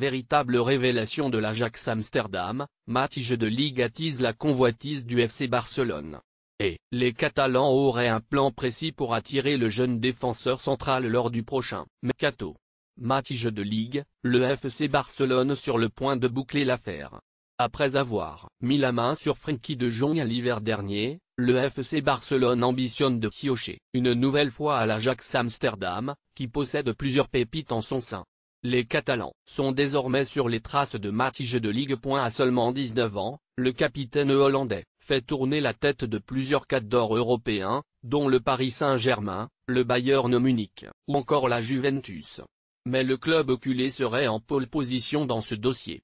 Véritable révélation de l'Ajax Amsterdam, Matige de Ligue attise la convoitise du FC Barcelone. Et, les Catalans auraient un plan précis pour attirer le jeune défenseur central lors du prochain mercato. Matige de Ligue, le FC Barcelone sur le point de boucler l'affaire. Après avoir mis la main sur Frenkie de Jong l'hiver dernier, le FC Barcelone ambitionne de piocher une nouvelle fois à l'Ajax Amsterdam, qui possède plusieurs pépites en son sein. Les Catalans sont désormais sur les traces de Matige de Ligue. À seulement 19 ans, le capitaine hollandais fait tourner la tête de plusieurs cadres d'or européens, dont le Paris Saint-Germain, le Bayern Munich, ou encore la Juventus. Mais le club oculé serait en pole position dans ce dossier.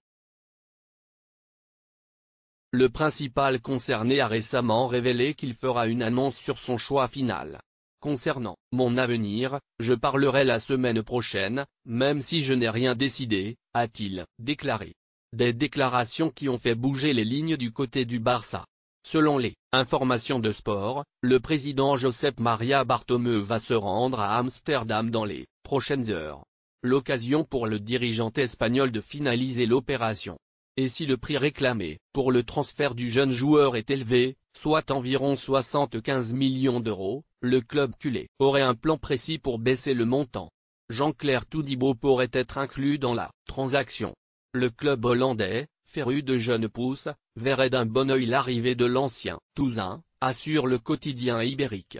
Le principal concerné a récemment révélé qu'il fera une annonce sur son choix final. Concernant mon avenir, je parlerai la semaine prochaine, même si je n'ai rien décidé, a-t-il déclaré. Des déclarations qui ont fait bouger les lignes du côté du Barça. Selon les informations de sport, le président Josep Maria Bartomeu va se rendre à Amsterdam dans les prochaines heures. L'occasion pour le dirigeant espagnol de finaliser l'opération. Et si le prix réclamé pour le transfert du jeune joueur est élevé, soit environ 75 millions d'euros, le club culé aurait un plan précis pour baisser le montant. Jean-Claire Toudibo pourrait être inclus dans la transaction. Le club hollandais, féru de jeunes pousses, verrait d'un bon œil l'arrivée de l'ancien Toussaint, assure le quotidien ibérique.